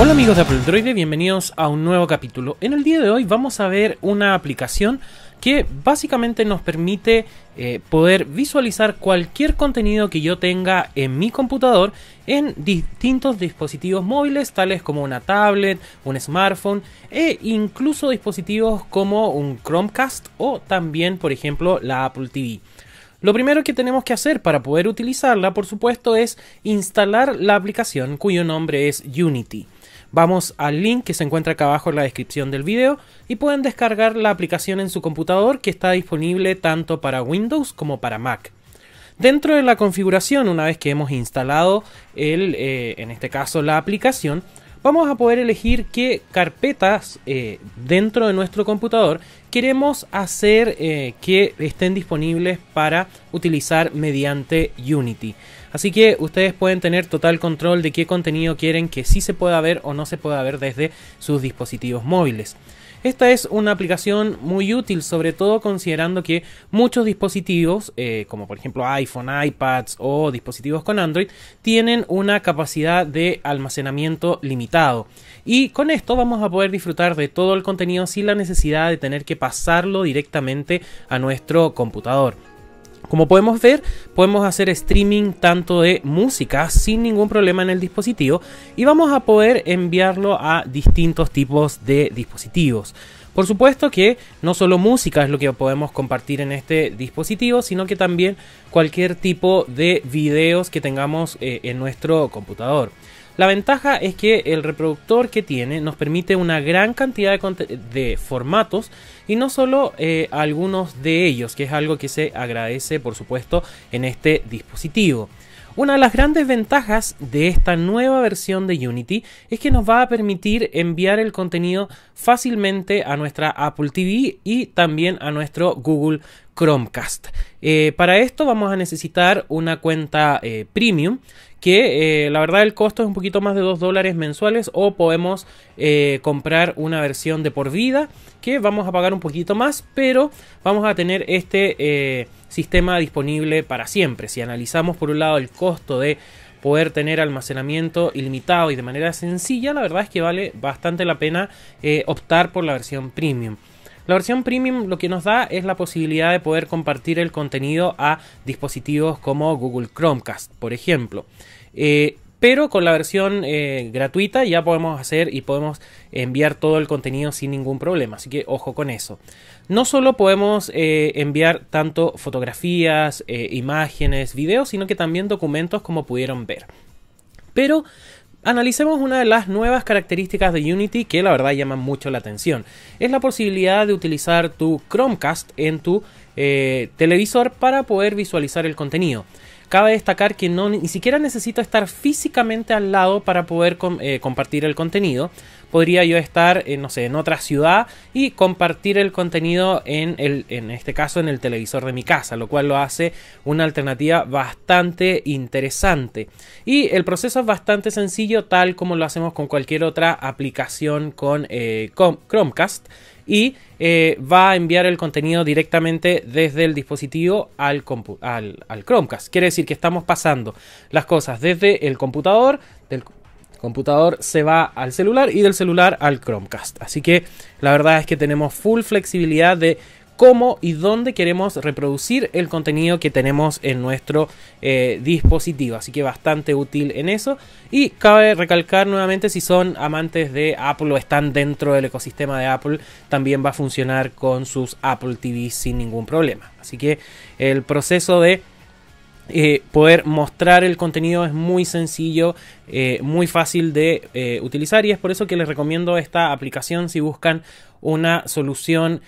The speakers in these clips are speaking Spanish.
Hola amigos de Apple Droid, bienvenidos a un nuevo capítulo. En el día de hoy vamos a ver una aplicación que básicamente nos permite eh, poder visualizar cualquier contenido que yo tenga en mi computador en distintos dispositivos móviles, tales como una tablet, un smartphone e incluso dispositivos como un Chromecast o también, por ejemplo, la Apple TV. Lo primero que tenemos que hacer para poder utilizarla, por supuesto, es instalar la aplicación cuyo nombre es Unity. Vamos al link que se encuentra acá abajo en la descripción del video y pueden descargar la aplicación en su computador que está disponible tanto para Windows como para Mac. Dentro de la configuración, una vez que hemos instalado el, eh, en este caso la aplicación, vamos a poder elegir qué carpetas eh, dentro de nuestro computador queremos hacer eh, que estén disponibles para utilizar mediante Unity. Así que ustedes pueden tener total control de qué contenido quieren que sí se pueda ver o no se pueda ver desde sus dispositivos móviles. Esta es una aplicación muy útil, sobre todo considerando que muchos dispositivos, eh, como por ejemplo iPhone, iPads o dispositivos con Android, tienen una capacidad de almacenamiento limitado. Y con esto vamos a poder disfrutar de todo el contenido sin la necesidad de tener que pasarlo directamente a nuestro computador. Como podemos ver, podemos hacer streaming tanto de música sin ningún problema en el dispositivo y vamos a poder enviarlo a distintos tipos de dispositivos. Por supuesto que no solo música es lo que podemos compartir en este dispositivo, sino que también cualquier tipo de videos que tengamos eh, en nuestro computador. La ventaja es que el reproductor que tiene nos permite una gran cantidad de, formatos y no solo eh, algunos de ellos, que es algo que se agradece por supuesto en este dispositivo. Una de las grandes ventajas de esta nueva versión de Unity es que nos va a permitir enviar el contenido fácilmente a nuestra Apple TV y también a nuestro Google Chromecast. Eh, para esto vamos a necesitar una cuenta eh, premium que eh, la verdad el costo es un poquito más de 2 dólares mensuales o podemos eh, comprar una versión de por vida que vamos a pagar un poquito más pero vamos a tener este eh, sistema disponible para siempre si analizamos por un lado el costo de poder tener almacenamiento ilimitado y de manera sencilla la verdad es que vale bastante la pena optar por la versión premium la versión premium lo que nos da es la posibilidad de poder compartir el contenido a dispositivos como Google Chromecast, por ejemplo. Eh, pero con la versión eh, gratuita ya podemos hacer y podemos enviar todo el contenido sin ningún problema. Así que ojo con eso. No solo podemos eh, enviar tanto fotografías, imágenes, videos, sino que también documentos como pudieron ver. Pero Analicemos una de las nuevas características de Unity que la verdad llama mucho la atención. Es la posibilidad de utilizar tu Chromecast en tu eh, televisor para poder visualizar el contenido. Cabe destacar que no, ni siquiera necesito estar físicamente al lado para poder eh, compartir el contenido, podría yo estar, eh, no sé, en otra ciudad y compartir el contenido en, el, en este caso en el televisor de mi casa, lo cual lo hace una alternativa bastante interesante. Y el proceso es bastante sencillo, tal como lo hacemos con cualquier otra aplicación con, eh, Chromecast y eh, va a enviar el contenido directamente desde el dispositivo al, Chromecast. Quiere decir que estamos pasando las cosas desde el computador, del, computador se va al celular y del celular al Chromecast. Así que la verdad es que tenemos full flexibilidad de cómo y dónde queremos reproducir el contenido que tenemos en nuestro eh, dispositivo. Así que bastante útil en eso. Y cabe recalcar nuevamente si son amantes de Apple o están dentro del ecosistema de Apple, también va a funcionar con sus Apple TV sin ningún problema. Así que el proceso de eh, poder mostrar el contenido es muy sencillo, eh, muy fácil de eh, utilizar y es por eso que les recomiendo esta aplicación si buscan una solución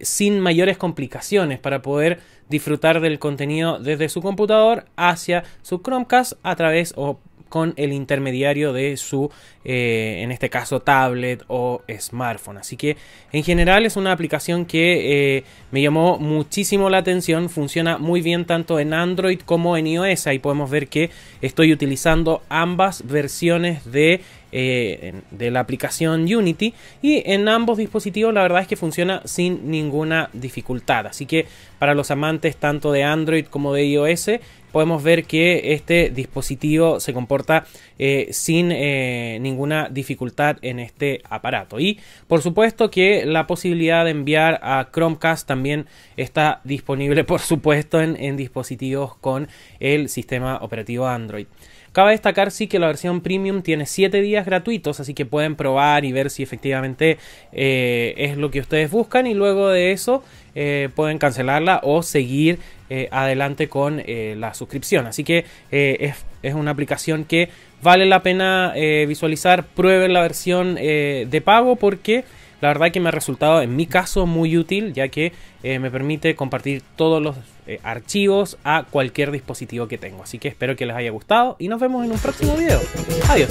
sin mayores complicaciones para poder disfrutar del contenido desde su computador hacia su Chromecast a través o con el intermediario de su, eh, en este caso, tablet o smartphone. Así que en general es una aplicación que eh, me llamó muchísimo la atención, funciona muy bien tanto en Android como en iOS, ahí podemos ver que estoy utilizando ambas versiones de eh, de la aplicación Unity. Y en ambos dispositivos la verdad es que funciona sin ninguna dificultad. Así que para los amantes tanto de Android como de iOS podemos ver que este dispositivo se comporta eh, sin eh, ninguna dificultad en este aparato. Y por supuesto que la posibilidad de enviar a Chromecast también está disponible, por supuesto, en dispositivos con el sistema operativo Android. Cabe destacar sí que la versión premium tiene 7 días gratuitos, así que pueden probar y ver si efectivamente eh, es lo que ustedes buscan y luego de eso eh, pueden cancelarla o seguir eh, adelante con la suscripción. Así que es, es, una aplicación que vale la pena visualizar, prueben la versión de pago porque... La verdad que me ha resultado en mi caso muy útil ya que me permite compartir todos los eh, archivos a cualquier dispositivo que tengo. Así que espero que les haya gustado y nos vemos en un próximo video. Adiós.